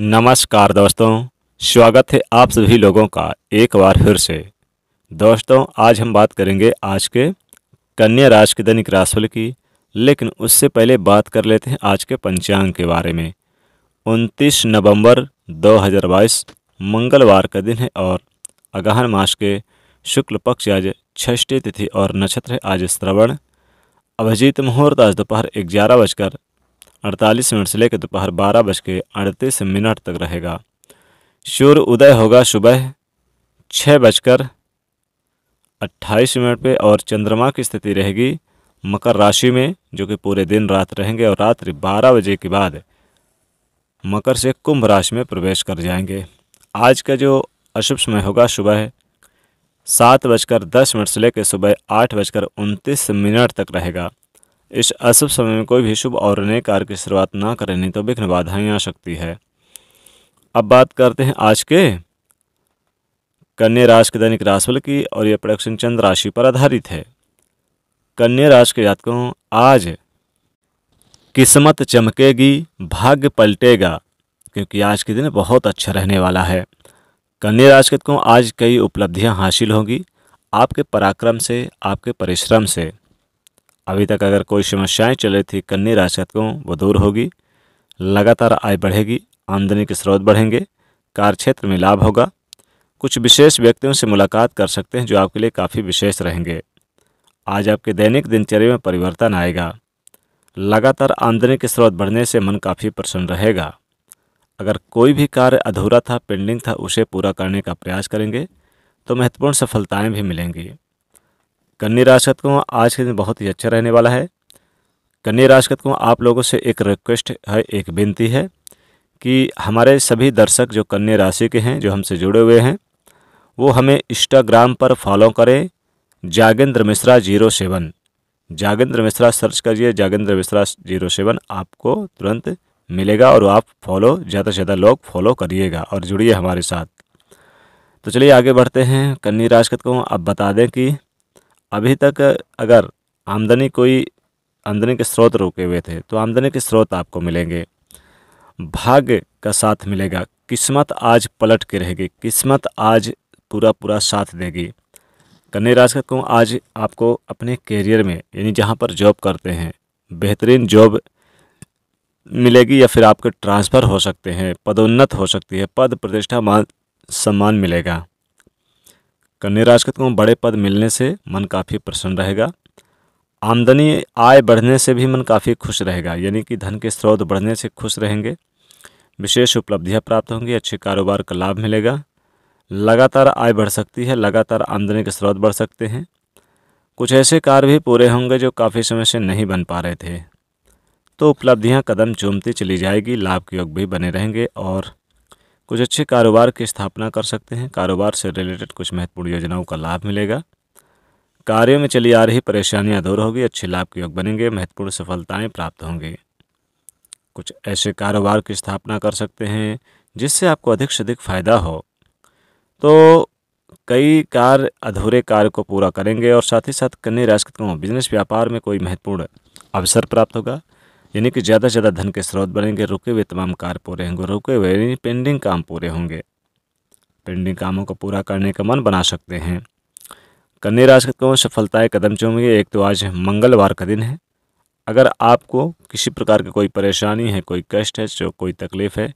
नमस्कार दोस्तों स्वागत है आप सभी लोगों का एक बार फिर से दोस्तों आज हम बात करेंगे आज के कन्या राशि के दैनिक राशिफल की लेकिन उससे पहले बात कर लेते हैं आज के पंचांग के बारे में 29 नवंबर 2022 मंगलवार का दिन है और अगहन मास के शुक्ल पक्ष आज छठी तिथि और नक्षत्र है आज श्रवण अभिजीत मुहूर्त आज दोपहर ग्यारह बजकर अड़तालीस मिनट से लेकर दोपहर बारह बज के अड़तीस मिनट तक रहेगा सूर्य उदय होगा सुबह छः बजकर अट्ठाईस मिनट पे और चंद्रमा की स्थिति रहेगी मकर राशि में जो कि पूरे दिन रात रहेंगे और रात्रि बारह बजे के बाद मकर से कुंभ राशि में प्रवेश कर जाएंगे आज का जो अशुभ समय होगा सुबह सात बजकर दस मिनट से लेकर सुबह आठ बजकर उनतीस मिनट तक रहेगा इस अशुभ समय में कोई भी शुभ और नए कार्य की शुरुआत ना करें नहीं तो विघ्न बाधाएं आ सकती है अब बात करते हैं आज के कन्या राशि के दैनिक राशिफल की और यह प्रोडक्शन चंद्र राशि पर आधारित है कन्या राशि के जातकों आज किस्मत चमकेगी भाग्य पलटेगा क्योंकि आज के दिन बहुत अच्छा रहने वाला है कन्या राशि के जातकों आज कई उपलब्धियां हासिल होंगी आपके पराक्रम से आपके परिश्रम से अभी तक अगर कोई समस्याएं चल रही थी कन्या राशि को वो दूर होगी लगातार आय बढ़ेगी आमदनी के स्रोत बढ़ेंगे कार्य क्षेत्र में लाभ होगा कुछ विशेष व्यक्तियों से मुलाकात कर सकते हैं जो आपके लिए काफ़ी विशेष रहेंगे आज आपके दैनिक दिनचर्या में परिवर्तन आएगा लगातार आमदनी के स्रोत बढ़ने से मन काफ़ी प्रसन्न रहेगा अगर कोई भी कार्य अधूरा था पेंडिंग था उसे पूरा करने का प्रयास करेंगे तो महत्वपूर्ण सफलताएं भी मिलेंगी कन्या राशि को आज के दिन बहुत ही अच्छा रहने वाला है कन्या राशि को आप लोगों से एक रिक्वेस्ट है एक विनती है कि हमारे सभी दर्शक जो कन्या राशि के हैं जो हमसे जुड़े हुए हैं वो हमें इंस्टाग्राम पर फॉलो करें Jagendra Mishra zero seven Jagendra Mishra search करिए जागेंद्र मिश्रा जीरो सेवन आपको तुरंत मिलेगा और आप फॉलो ज़्यादा से ज़्यादा लोग फॉलो करिएगा और जुड़िए हमारे साथ तो चलिए आगे बढ़ते हैं कन्नी राशकत को आप बता दें कि अभी तक अगर आमदनी कोई आमदनी के स्रोत रुके हुए थे तो आमदनी के स्रोत आपको मिलेंगे भाग्य का साथ मिलेगा किस्मत आज पलट के रहेगी किस्मत आज पूरा पूरा साथ देगी कन्या राशि को आज आपको अपने करियर में यानी जहाँ पर जॉब करते हैं बेहतरीन जॉब मिलेगी या फिर आपके ट्रांसफ़र हो सकते हैं पदोन्नत हो सकती है पद प्रतिष्ठा मान सम्मान मिलेगा कन्या राशि को बड़े पद मिलने से मन काफ़ी प्रसन्न रहेगा आमदनी आय बढ़ने से भी मन काफ़ी खुश रहेगा यानी कि धन के स्रोत बढ़ने से खुश रहेंगे विशेष उपलब्धियां प्राप्त होंगी अच्छे कारोबार का लाभ मिलेगा लगातार आय बढ़ सकती है लगातार आमदनी के स्रोत बढ़ सकते हैं कुछ ऐसे कार्य भी पूरे होंगे जो काफ़ी समय से नहीं बन पा रहे थे तो उपलब्धियां कदम चूमती चली जाएगी लाभ के योग भी बने रहेंगे और कुछ अच्छे कारोबार की स्थापना कर सकते हैं कारोबार से रिलेटेड कुछ महत्वपूर्ण योजनाओं का लाभ मिलेगा कार्यों में चली आ रही परेशानियां दूर होगी अच्छे लाभ के योग बनेंगे महत्वपूर्ण सफलताएं प्राप्त होंगी कुछ ऐसे कारोबार की स्थापना कर सकते हैं जिससे आपको अधिक से अधिक फायदा हो तो कई कार्य अधूरे कार्य को पूरा करेंगे और साथ ही साथ कन्या राशि बिजनेस व्यापार में कोई महत्वपूर्ण अवसर प्राप्त होगा यानी कि ज़्यादा से ज़्यादा धन के स्रोत बनेंगे रुके हुए तमाम कार्य पूरे होंगे रुके हुए यानी पेंडिंग काम पूरे होंगे पेंडिंग कामों को पूरा करने का मन बना सकते हैं कन्या राशि को सफलताएं कदम चूमेंगे एक तो आज मंगलवार का दिन है अगर आपको किसी प्रकार की कोई परेशानी है कोई कष्ट है जो कोई तकलीफ़ है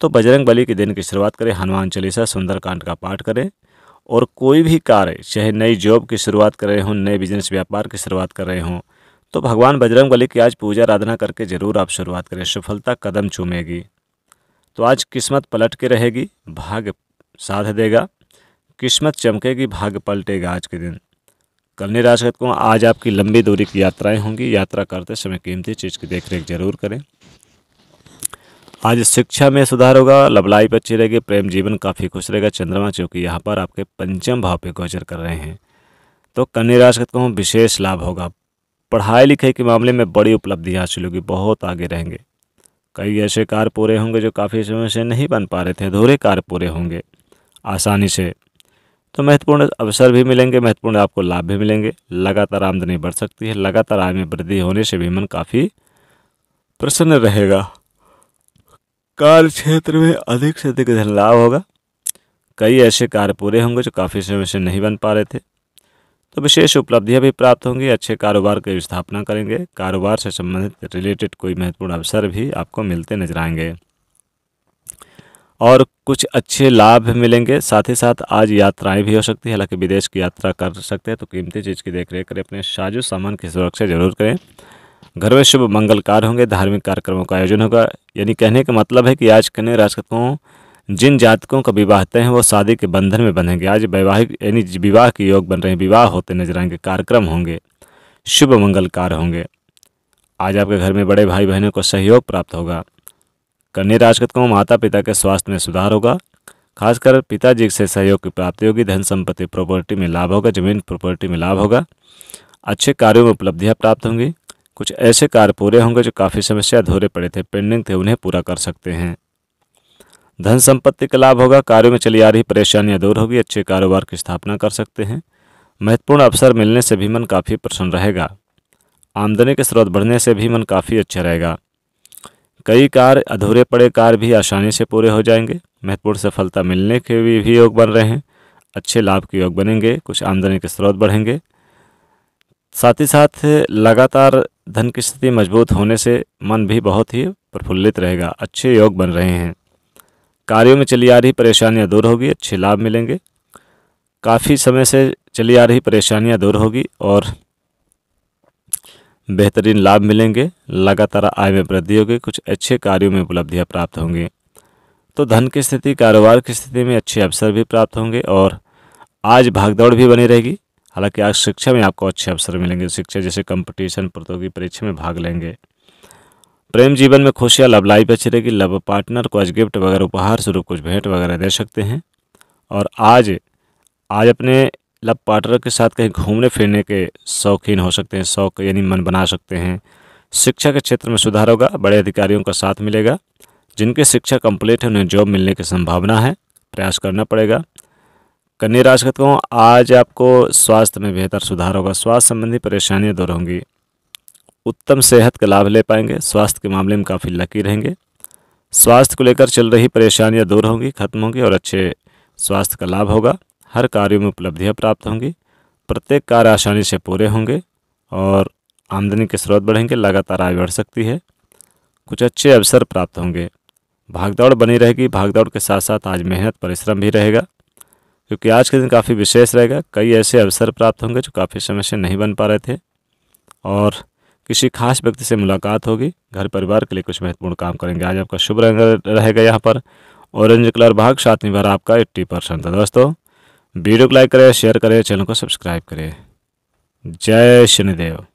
तो बजरंग बली के दिन की शुरुआत करें हनुमान चालीसा सुंदरकांड का पाठ करें और कोई भी कार्य चाहे नई जॉब की शुरुआत कर रहे हों नए बिजनेस व्यापार की शुरुआत कर रहे हों तो भगवान बजरंग बली की आज पूजा आराधना करके ज़रूर आप शुरुआत करें सफलता कदम चूमेगी तो आज किस्मत पलट के रहेगी भाग्य साथ देगा किस्मत चमकेगी भाग्य पलटेगा आज के दिन कन्या राशि को आज आपकी लंबी दूरी की यात्राएं होंगी यात्रा करते समय कीमती चीज़ की देखरेख जरूर करें आज शिक्षा में सुधार होगा लबलाई पर रहेगी प्रेम जीवन काफ़ी खुश रहेगा चंद्रमा चूँकि यहाँ पर आपके पंचम भाव पे गोचर कर रहे हैं तो कन्या राशि को विशेष लाभ होगा पढ़ाई लिखाई के मामले में बड़ी उपलब्धि हासिल होगी बहुत आगे रहेंगे कई ऐसे कार पूरे होंगे जो काफ़ी समय से नहीं बन पा रहे थे अधूरे कार पूरे होंगे आसानी से तो महत्वपूर्ण अवसर भी मिलेंगे महत्वपूर्ण आपको लाभ भी मिलेंगे लगातार आमदनी बढ़ सकती है लगातार आय में वृद्धि होने से भी मन काफ़ी प्रसन्न रहेगा कार्य क्षेत्र में अधिक से अधिक धन लाभ होगा कई ऐसे कार्य पूरे होंगे जो काफ़ी समय से नहीं बन पा रहे थे तो विशेष उपलब्धियां भी प्राप्त होंगी अच्छे कारोबार की स्थापना करेंगे कारोबार से संबंधित रिलेटेड कोई महत्वपूर्ण अवसर भी आपको मिलते नजर आएंगे और कुछ अच्छे लाभ मिलेंगे साथ ही साथ आज यात्राएं भी हो सकती है हालांकि विदेश की यात्रा कर सकते हैं तो कीमती चीज़ की देखरेख करें अपने साजो सामान की सुरक्षा जरूर करें घर में शुभ मंगल कार्य होंगे धार्मिक कार्यक्रमों का आयोजन होगा यानी कहने का मतलब है कि आज कन्या राजकों जिन जातकों का विवाह तय है वो शादी के बंधन में बंधेंगे आज वैवाहिक यानी विवाह के योग बन रहे हैं विवाह होते नजर आएंगे कार्यक्रम होंगे शुभ मंगल कार्य होंगे आज आपके घर में बड़े भाई बहनों को सहयोग प्राप्त होगा कन्या राजगत को माता पिता के स्वास्थ्य में सुधार होगा खासकर पिताजी से सहयोग की प्राप्ति होगी धन संपत्ति प्रॉपर्टी में लाभ होगा जमीन प्रॉपर्टी में लाभ होगा अच्छे कार्यों में उपलब्धियाँ प्राप्त होंगी कुछ ऐसे कार्य पूरे होंगे जो काफ़ी समस्या अधूरे पड़े थे पेंडिंग थे उन्हें पूरा कर सकते हैं धन संपत्ति का लाभ होगा कार्यों में चली आ रही परेशानियां दूर होगी अच्छे कारोबार की स्थापना कर सकते हैं महत्वपूर्ण अवसर मिलने से भी मन काफ़ी प्रसन्न रहेगा आमदनी के स्रोत बढ़ने से भी मन काफ़ी अच्छा रहेगा कई कार्य अधूरे पड़े कार्य भी आसानी से पूरे हो जाएंगे महत्वपूर्ण सफलता मिलने के भी, भी योग बन रहे हैं अच्छे लाभ के योग बनेंगे कुछ आमदनी के स्रोत बढ़ेंगे साथ ही साथ लगातार धन की स्थिति मजबूत होने से मन भी बहुत ही प्रफुल्लित रहेगा अच्छे योग बन रहे हैं कार्यों में चली आ रही परेशानियां दूर होगी अच्छे लाभ मिलेंगे काफ़ी समय से चली आ रही परेशानियां दूर होगी और बेहतरीन लाभ मिलेंगे लगातार आय में वृद्धि होगी कुछ अच्छे कार्यों में उपलब्धियाँ प्राप्त होंगी तो धन की स्थिति कारोबार की स्थिति में अच्छे अवसर भी प्राप्त होंगे और आज भागदौड़ भी बनी रहेगी हालांकि आज शिक्षा में आपको अच्छे अवसर मिलेंगे शिक्षा जैसे कंपटीशन प्रतियोगी परीक्षा में भाग लेंगे प्रेम जीवन में खुशियाँ लव लाइफ अच्छी रहेगी लव पार्टनर को आज गिफ्ट वगैरह उपहार स्वरूप कुछ भेंट वगैरह दे सकते हैं और आज आज अपने लव पार्टनर के साथ कहीं घूमने फिरने के शौकीन हो सकते हैं शौक यानी मन बना सकते हैं शिक्षा के क्षेत्र में सुधार होगा बड़े अधिकारियों का साथ मिलेगा जिनके शिक्षा कंप्लीट है उन्हें जॉब मिलने की संभावना है प्रयास करना पड़ेगा कन्या राशि को आज आपको स्वास्थ्य में बेहतर सुधार होगा स्वास्थ्य संबंधी परेशानियां दूर होंगी उत्तम सेहत का लाभ ले पाएंगे स्वास्थ्य के मामले में काफ़ी लकी रहेंगे स्वास्थ्य को लेकर चल रही परेशानियां दूर होंगी खत्म होंगी और अच्छे स्वास्थ्य का लाभ होगा हर कार्य में उपलब्धियां प्राप्त होंगी प्रत्येक कार्य आसानी से पूरे होंगे और आमदनी के स्रोत बढ़ेंगे लगातार आय बढ़ सकती है कुछ अच्छे अवसर प्राप्त होंगे भागदौड़ बनी रहेगी भागदौड़ के साथ साथ आज मेहनत परिश्रम भी रहेगा क्योंकि आज के दिन काफ़ी विशेष रहेगा कई ऐसे अवसर प्राप्त होंगे जो काफ़ी समय से नहीं बन पा रहे थे और किसी खास व्यक्ति से मुलाकात होगी घर परिवार के लिए कुछ महत्वपूर्ण काम करेंगे आज आपका शुभ रंग रहेगा यहाँ पर ऑरेंज कलर भाग सातवीं निभा आपका एट्टी परसेंट था तो दोस्तों वीडियो को लाइक करें शेयर करें चैनल को सब्सक्राइब करें जय शनिदेव